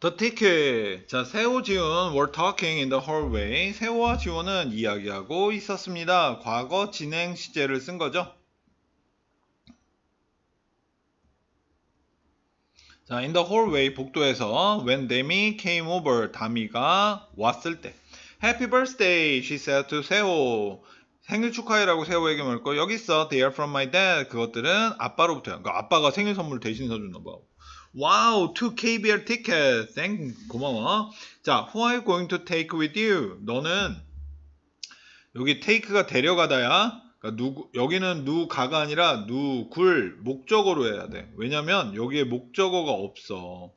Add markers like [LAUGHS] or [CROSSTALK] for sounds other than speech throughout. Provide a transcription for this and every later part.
The ticket. 자, 세호 지훈 were talking in the hallway. 세호와 지훈은 이야기하고 있었습니다. 과거 진행 시제를 쓴 거죠. 자, in the hallway 복도에서 when Demi came over, 다미가 왔을 때 Happy birthday, she said to 세호. 생일 축하해라고 세호에게 물고 여기 있어. They are from my dad. 그것들은 아빠로부터야. 그러니까 아빠가 생일 선물 대신 사줬나 봐. 뭐. 와우, two k b r 티켓 땡, 고마워. 자, who are you going to take with you? 너는 여기 take가 데려가다야. 그러니까 누구, 여기는 누가가 아니라 누굴 목적어로 해야 돼. 왜냐면 여기에 목적어가 없어.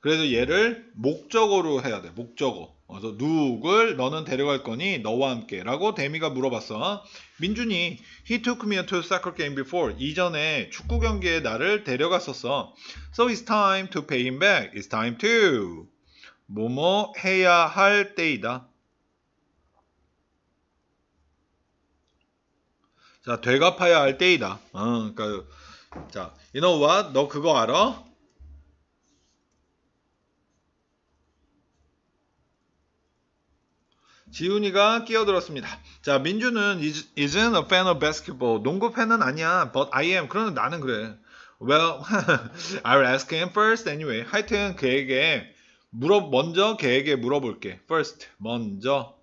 그래서 얘를 목적어로 해야 돼. 목적어. 그래서 누굴 너는 데려갈 거니 너와 함께 라고 데미가 물어봤어. 민준이 He took me to soccer game before 이전에 축구 경기에 나를 데려갔었어. So it's time to pay him back. It's time to 뭐뭐 해야 할 때이다. 자, 되갚아야 할 때이다. 어, 그러니까 자, you know what? 너 그거 알아? 지훈이가 끼어들었습니다. 자, 민준은 is, isn't a fan of basketball. 농구 팬은 아니야. But I am. 그러는 나는 그래. Well, [LAUGHS] I'll ask him first anyway. 하여튼 걔에게 물어 먼저 걔에게 물어볼게. First, 먼저.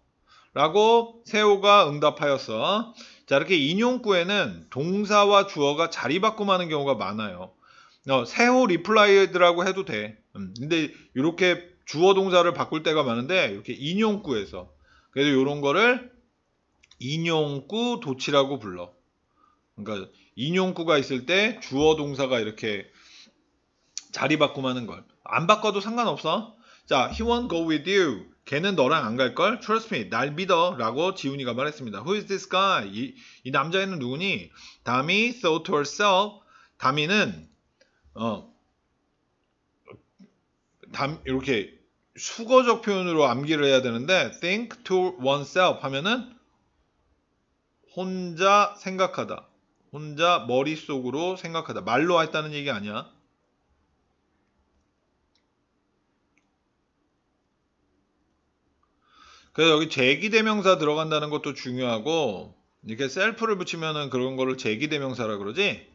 라고 세호가 응답하였어. 자, 이렇게 인용구에는 동사와 주어가 자리바꿈하는 경우가 많아요. 어, 세호 리플라이드라고 해도 돼. 음, 근데 이렇게 주어 동사를 바꿀 때가 많은데 이렇게 인용구에서 그래서 이런 거를 인용구 도치라고 불러. 그러니까 인용구가 있을 때 주어 동사가 이렇게 자리 바꾸하는 걸. 안 바꿔도 상관없어. 자, he won't go with you. 걔는 너랑 안 갈 걸? Trust me, 날 믿어. 라고 지훈이가 말했습니다. Who is this guy? 이, 이 남자애는 누구니? 담이 thought to herself. 담이는 어, 담 이렇게 수거적 표현으로 암기를 해야 되는데 think to oneself 하면은 혼자 생각하다. 혼자 머릿속으로 생각하다. 말로 했다는 얘기 아니야. 그래서 여기 제기대명사 들어간다는 것도 중요하고 이렇게 셀프를 붙이면은 그런 거를 제기대명사라 그러지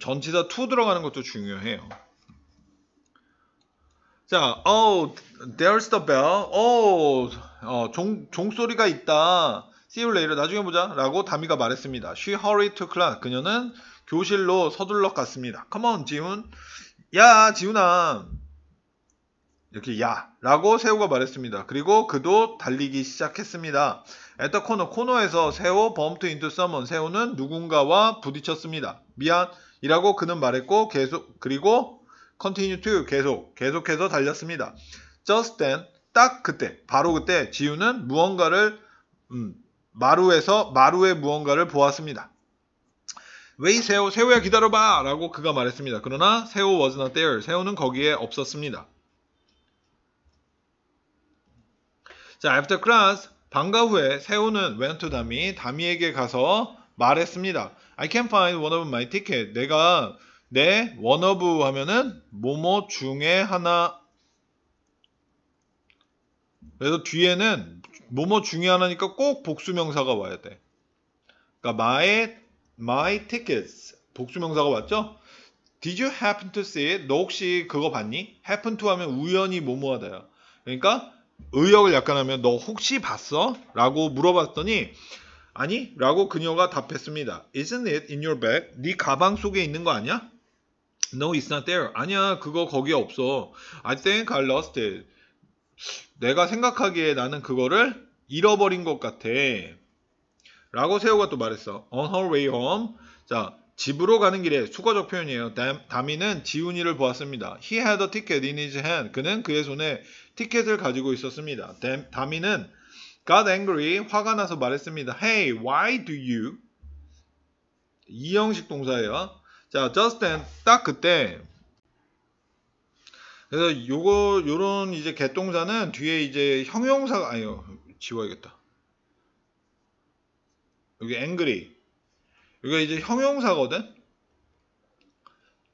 전치사 t 들어가는 것도 중요해요. 자, oh, there's the bell. Oh, 어, 종, 종소리가 있다. See you later. 나중에 보자. 라고 다미가 말했습니다. She hurried to class. 그녀는 교실로 서둘러 갔습니다. Come on, 지훈. 야, 지훈아. 이렇게 야 라고 새우가 말했습니다. 그리고 그도 달리기 시작했습니다. 에터 코너 코너에서 새우 범트 인투 서먼 새우는 누군가와 부딪혔습니다. 미안 이라고 그는 말했고 계속 그리고 continue to 계속 계속해서 달렸습니다. just then 딱 그때 바로 그때 지우는 무언가를 음, 마루에서 마루의 무언가를 보았습니다. 웨이 새우 새우야 기다려봐 라고 그가 말했습니다. 그러나 새우 was not there 새우는 거기에 없었습니다. 자 after class 방과 후에 새우는 went to 다미 다미에게 가서 말했습니다. I can find one of my ticket 내가 네, 원어브 하면은 뭐뭐 중에 하나. 그래서 뒤에는 뭐뭐 중에 하나니까 꼭 복수명사가 와야 돼. 그러니까 my my tickets 복수명사가 왔죠? Did you happen to see it? 너 혹시 그거 봤니? happen to 하면 우연히 뭐뭐하다요 그러니까 의역을 약간 하면 너 혹시 봤어? 라고 물어봤더니 아니? 라고 그녀가 답했습니다. Isn't it in your bag? 네 가방 속에 있는 거 아니야? No, it's not there. 아니야, 그거 거기에 없어. I think I lost it. 내가 생각하기에 나는 그거를 잃어버린 것 같아. 라고 세호가 또 말했어. On her way home. 자, 집으로 가는 길에 수거적 표현이에요. 다미는 지훈이를 보았습니다. He had a ticket in his hand. 그는 그의 손에 티켓을 가지고 있었습니다. 다미는 got angry, 화가 나서 말했습니다. Hey, why do you? 이형식 동사예요. 자, 저스틴 딱 그때 그래서 요거 요런 이제 개똥사는 뒤에 이제 형용사가 아니요 지워야겠다. 여기 앵그리 여기가 이제 형용사거든.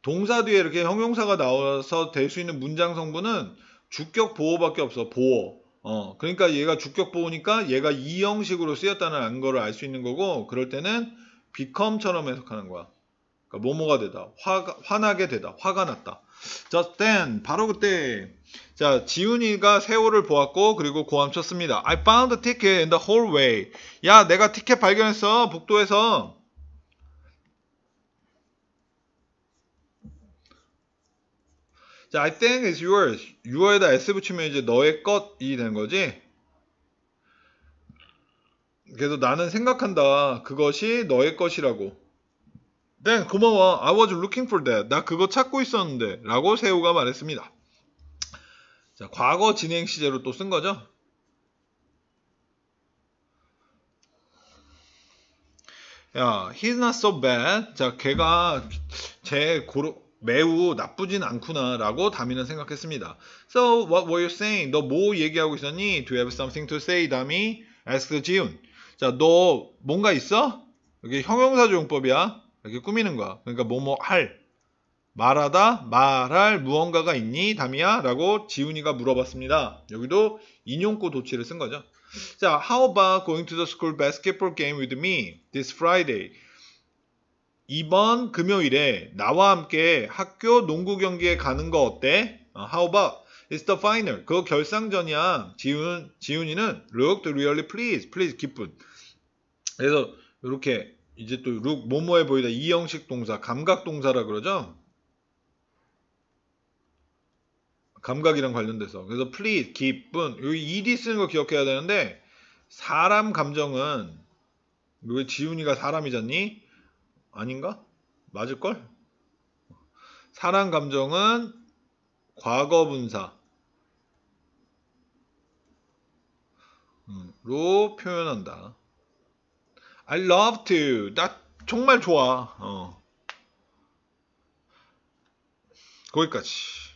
동사 뒤에 이렇게 형용사가 나와서 될 수 있는 문장 성분은 주격 보호밖에 없어. 보호. 어, 그러니까 얘가 주격 보호니까 얘가 이 형식으로 쓰였다는 거를 알 수 있는 거고 그럴 때는 become처럼 해석하는 거야. 그러니까 뭐뭐가 되다. 화가, 화나게 되다. 화가 났다. 자, then 바로 그때 자, 지훈이가 세월을 보았고 그리고 고함쳤습니다. I found the ticket in the hallway. 야, 내가 티켓 발견했어. 복도에서. 자, I think it's yours. your에다 s 붙이면 이제 너의 것 이 된 거지. 그래서 나는 생각한다. 그것이 너의 것이라고. 네, 고마워. I was looking for that. 나 그거 찾고 있었는데. 라고 새우가 말했습니다. 자, 과거 진행 시제로 또 쓴 거죠. 야, he's not so bad. 자, 걔가 제 고로, 매우 나쁘진 않구나 라고 다미는 생각했습니다. So what were you saying? 너 뭐 얘기하고 있었니? Do you have something to say, 다미? a s k e 지훈. 자, 너 뭔가 있어? 여기 형용사조용법이야. 이렇게 꾸미는 거야. 그러니까 뭐뭐 할 말하다 말할 무언가가 있니 담이야? 라고 지훈이가 물어봤습니다. 여기도 인용구 도치를 쓴 거죠. 자, how about going to the school basketball game with me this Friday? 이번 금요일에 나와 함께 학교 농구 경기에 가는 거 어때? How about It's the final. 그 결상전이야. 지훈, 지훈이는 looked really please, please 기쁜. 그래서 이렇게 이제 또 룩 모모해 보이다 이형식 동사 감각 동사라 그러죠. 감각이랑 관련돼서 그래서 please 기쁜 여기 ed 쓰는 거 기억해야 되는데 사람 감정은 왜 지훈이가 사람이잖니? 아닌가? 맞을걸? 사람 감정은 과거 분사 음, 로 표현한다. I love to. 나 정말 좋아. 어. 거기까지.